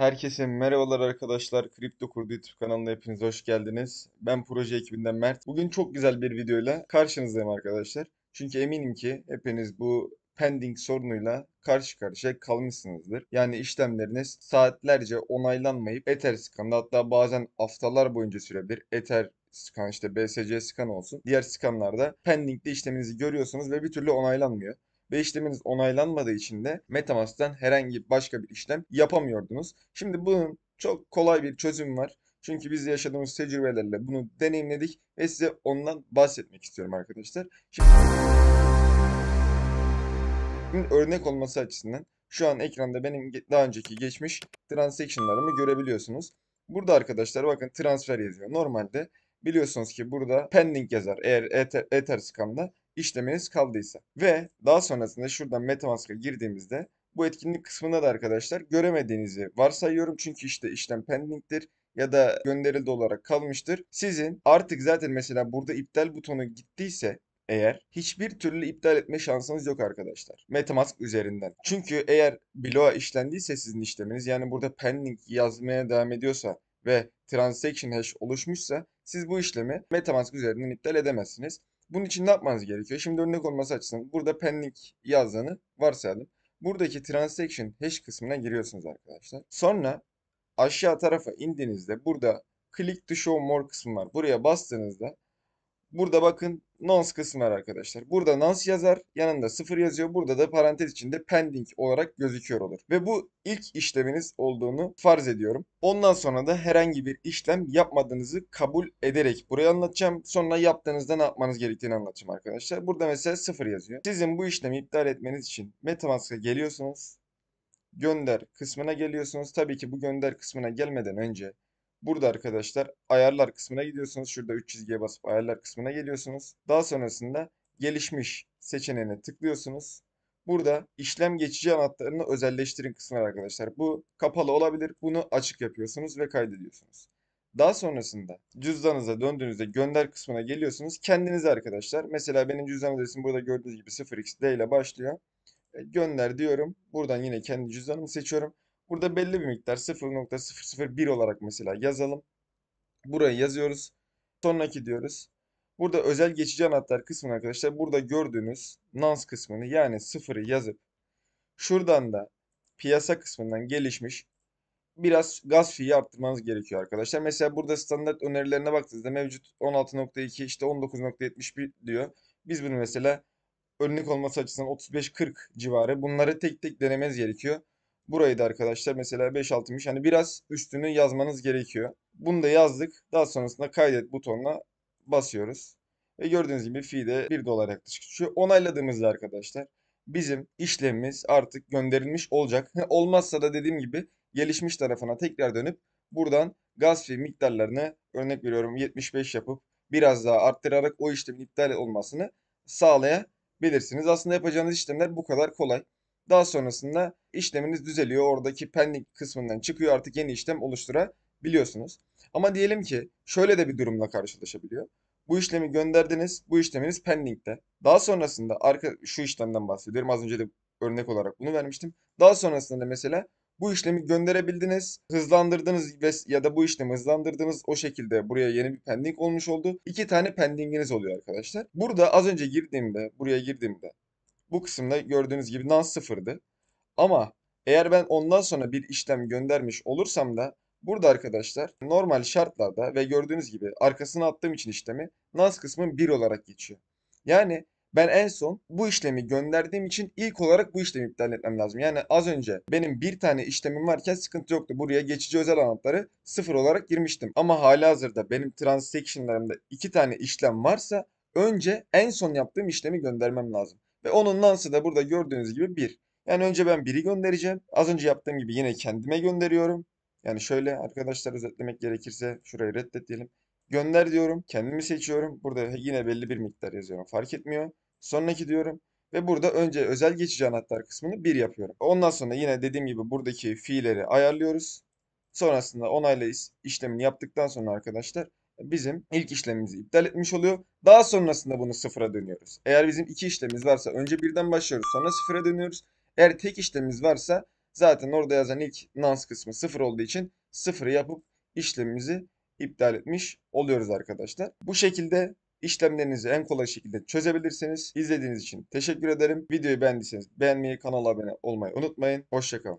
Herkese merhabalar arkadaşlar. Kripto Kurdu YouTube kanalına hepiniz hoş geldiniz. Ben proje ekibinden Mert. Bugün çok güzel bir videoyla karşınızdayım arkadaşlar. Çünkü eminim ki hepiniz bu pending sorunuyla karşı karşıya kalmışsınızdır. Yani işlemleriniz saatlerce onaylanmayıp Ether skanında hatta bazen haftalar boyunca sürebilir. Ether skan işte BSC skan olsun. Diğer skanlarda pending'de işleminizi görüyorsunuz ve bir türlü onaylanmıyor ve işleminiz onaylanmadığı için de Metamask'tan herhangi başka bir işlem yapamıyordunuz. Şimdi bunun çok kolay bir çözüm var. Çünkü biz yaşadığımız tecrübelerle bunu deneyimledik ve size ondan bahsetmek istiyorum arkadaşlar. Şimdi, Şimdi örnek olması açısından şu an ekranda benim daha önceki geçmiş transaction'larımı görebiliyorsunuz. Burada arkadaşlar bakın transfer yazıyor. Normalde biliyorsunuz ki burada pending yazar eğer Ether, Etherscan'da işlemeniz kaldıysa. Ve daha sonrasında şuradan Metamask'a girdiğimizde bu etkinlik kısmında da arkadaşlar göremediğinizi varsayıyorum. Çünkü işte işlem pendingdir ya da gönderildi olarak kalmıştır. Sizin artık zaten mesela burada iptal butonu gittiyse eğer hiçbir türlü iptal etme şansınız yok arkadaşlar. Metamask üzerinden. Çünkü eğer bloğa işlendiyse sizin işleminiz yani burada pending yazmaya devam ediyorsa ve transaction hash oluşmuşsa siz bu işlemi Metamask üzerinden iptal edemezsiniz. Bunun için ne yapmanız gerekiyor? Şimdi örnek olması açısından burada pending yazdığını varsayalım. Buradaki transaction hash kısmına giriyorsunuz arkadaşlar. Sonra aşağı tarafa indiğinizde burada click to show more kısmı var. Buraya bastığınızda burada bakın nonce kısmı var arkadaşlar. Burada nonce yazar, yanında 0 yazıyor. Burada da parantez içinde pending olarak gözüküyor olur. Ve bu ilk işleminiz olduğunu farz ediyorum. Ondan sonra da herhangi bir işlem yapmadığınızı kabul ederek burayı anlatacağım. Sonra yaptığınızda ne yapmanız gerektiğini anlatacağım arkadaşlar. Burada mesela 0 yazıyor. Sizin bu işlemi iptal etmeniz için MetaMask'a geliyorsunuz. Gönder kısmına geliyorsunuz. Tabii ki bu gönder kısmına gelmeden önce Burada arkadaşlar ayarlar kısmına gidiyorsunuz. Şurada 3 çizgiye basıp ayarlar kısmına geliyorsunuz. Daha sonrasında gelişmiş seçeneğine tıklıyorsunuz. Burada işlem geçici anahtarını özelleştirin kısmı arkadaşlar. Bu kapalı olabilir. Bunu açık yapıyorsunuz ve kaydediyorsunuz. Daha sonrasında cüzdanınıza döndüğünüzde gönder kısmına geliyorsunuz. Kendiniz arkadaşlar. Mesela benim cüzdan adresim burada gördüğünüz gibi 0xd ile başlıyor. E, gönder diyorum. Buradan yine kendi cüzdanımı seçiyorum. Burada belli bir miktar 0.001 olarak mesela yazalım. burayı yazıyoruz. Sonraki diyoruz. Burada özel geçici anahtar kısmını arkadaşlar burada gördüğünüz nans kısmını yani sıfırı yazıp şuradan da piyasa kısmından gelişmiş biraz gaz fiyi arttırmanız gerekiyor arkadaşlar. Mesela burada standart önerilerine baktığınızda mevcut 16.2 işte 19.71 diyor. Biz bunu mesela örnek olması açısından 35-40 civarı bunları tek tek denemeniz gerekiyor. Burayı da arkadaşlar mesela 5-6'mış. Hani biraz üstünü yazmanız gerekiyor. Bunu da yazdık. Daha sonrasında kaydet butonuna basıyoruz. Ve gördüğünüz gibi fi de 1 dolar yaklaşık Şu Onayladığımızda arkadaşlar bizim işlemimiz artık gönderilmiş olacak. Olmazsa da dediğim gibi gelişmiş tarafına tekrar dönüp buradan gaz fi miktarlarını örnek veriyorum 75 yapıp biraz daha arttırarak o işlemin iptal olmasını sağlayabilirsiniz. Aslında yapacağınız işlemler bu kadar kolay. Daha sonrasında işleminiz düzeliyor. Oradaki pending kısmından çıkıyor. Artık yeni işlem oluşturabiliyorsunuz. Ama diyelim ki şöyle de bir durumla karşılaşabiliyor. Bu işlemi gönderdiniz. Bu işleminiz pending'de. Daha sonrasında arka şu işlemden bahsediyorum. Az önce de örnek olarak bunu vermiştim. Daha sonrasında da mesela bu işlemi gönderebildiniz, hızlandırdınız ve ya da bu işlemi hızlandırdınız o şekilde buraya yeni bir pending olmuş oldu. İki tane pendinginiz oluyor arkadaşlar. Burada az önce girdiğimde, buraya girdiğimde bu kısımda gördüğünüz gibi nan sıfırdı. Ama eğer ben ondan sonra bir işlem göndermiş olursam da burada arkadaşlar normal şartlarda ve gördüğünüz gibi arkasına attığım için işlemi nans kısmın 1 olarak geçiyor. Yani ben en son bu işlemi gönderdiğim için ilk olarak bu işlemi iptal etmem lazım. Yani az önce benim bir tane işlemim varken sıkıntı yoktu. Buraya geçici özel anahtarı sıfır olarak girmiştim. Ama hala hazırda benim transaction'larımda iki tane işlem varsa önce en son yaptığım işlemi göndermem lazım. Ve onun nansı da burada gördüğünüz gibi 1. Yani önce ben 1'i göndereceğim. Az önce yaptığım gibi yine kendime gönderiyorum. Yani şöyle arkadaşlar özetlemek gerekirse şurayı reddet diyelim. Gönder diyorum. Kendimi seçiyorum. Burada yine belli bir miktar yazıyorum. Fark etmiyor. Sonraki diyorum. Ve burada önce özel geçici anahtar kısmını 1 yapıyorum. Ondan sonra yine dediğim gibi buradaki fiilleri ayarlıyoruz. Sonrasında onayla işlemini yaptıktan sonra arkadaşlar bizim ilk işlemimizi iptal etmiş oluyor. Daha sonrasında bunu sıfıra dönüyoruz. Eğer bizim iki işlemimiz varsa önce birden başlıyoruz sonra sıfıra dönüyoruz. Eğer tek işlemimiz varsa zaten orada yazan ilk nans kısmı sıfır olduğu için sıfırı yapıp işlemimizi iptal etmiş oluyoruz arkadaşlar. Bu şekilde işlemlerinizi en kolay şekilde çözebilirsiniz. İzlediğiniz için teşekkür ederim. Videoyu beğendiyseniz beğenmeyi, kanala abone olmayı unutmayın. Hoşçakalın.